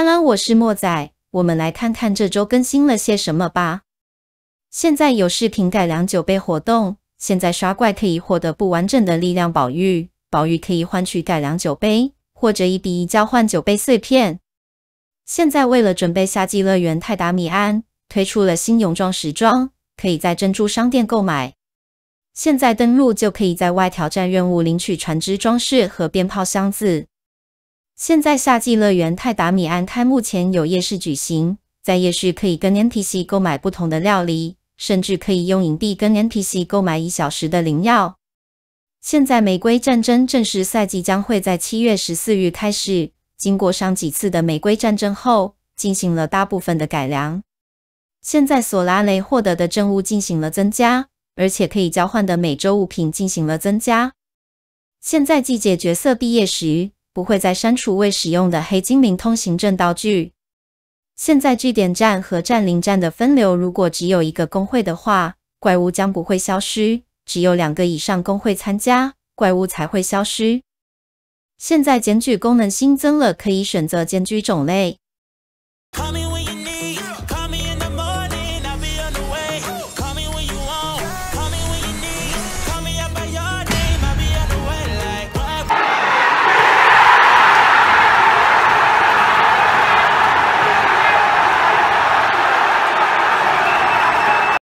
安安，我是莫仔，我们来看看这周更新了些什么吧。现在有视频改良酒杯活动，现在刷怪可以获得不完整的力量宝玉，宝玉可以换取改良酒杯，或者一比一交换酒杯碎片。现在为了准备夏季乐园泰达米安，推出了新泳装时装，可以在珍珠商店购买。现在登录就可以在外挑战任务领取船只装饰和鞭炮箱子。现在夏季乐园泰达米安开幕前有夜市举行，在夜市可以跟 NPC 购买不同的料理，甚至可以用银币跟 NPC 购买一小时的灵药。现在玫瑰战争正式赛季将会在七月十四日开始。经过上几次的玫瑰战争后，进行了大部分的改良。现在索拉雷获得的证物进行了增加，而且可以交换的每周物品进行了增加。现在季节角色毕业时。不会再删除未使用的黑精灵通行证道具。现在据点站和占领站的分流，如果只有一个工会的话，怪物将不会消失；只有两个以上工会参加，怪物才会消失。现在检举功能新增了，可以选择检举种类。